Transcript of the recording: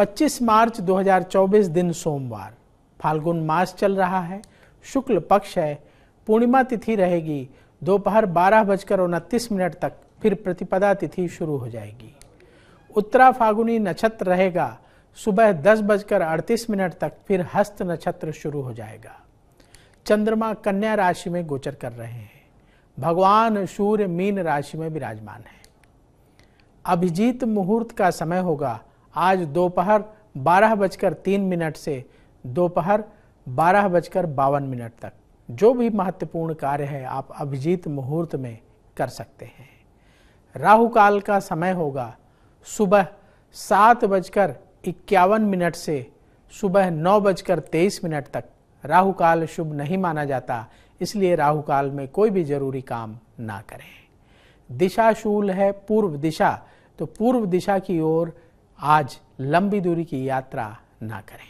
25 मार्च 2024 दिन सोमवार फाल्गुन मास चल रहा है शुक्ल पक्ष है पूर्णिमा तिथि रहेगी दोपहर बारह बजकर उनतीस मिनट तक फिर प्रतिपदा तिथि शुरू हो जाएगी उत्तरा फागुनी नक्षत्र रहेगा सुबह दस बजकर अड़तीस मिनट तक फिर हस्त नक्षत्र शुरू हो जाएगा चंद्रमा कन्या राशि में गोचर कर रहे हैं भगवान सूर्य मीन राशि में विराजमान है अभिजीत मुहूर्त का समय होगा आज दोपहर बारह बजकर तीन मिनट से दोपहर बारह बजकर बावन मिनट तक जो भी महत्वपूर्ण कार्य है आप अभिजीत मुहूर्त में कर सकते हैं राहु काल का समय होगा सुबह सात बजकर इक्यावन मिनट से सुबह नौ बजकर तेईस मिनट तक राहु काल शुभ नहीं माना जाता इसलिए राहु काल में कोई भी जरूरी काम ना करें दिशा शूल है पूर्व दिशा तो पूर्व दिशा की ओर आज लंबी दूरी की यात्रा ना करें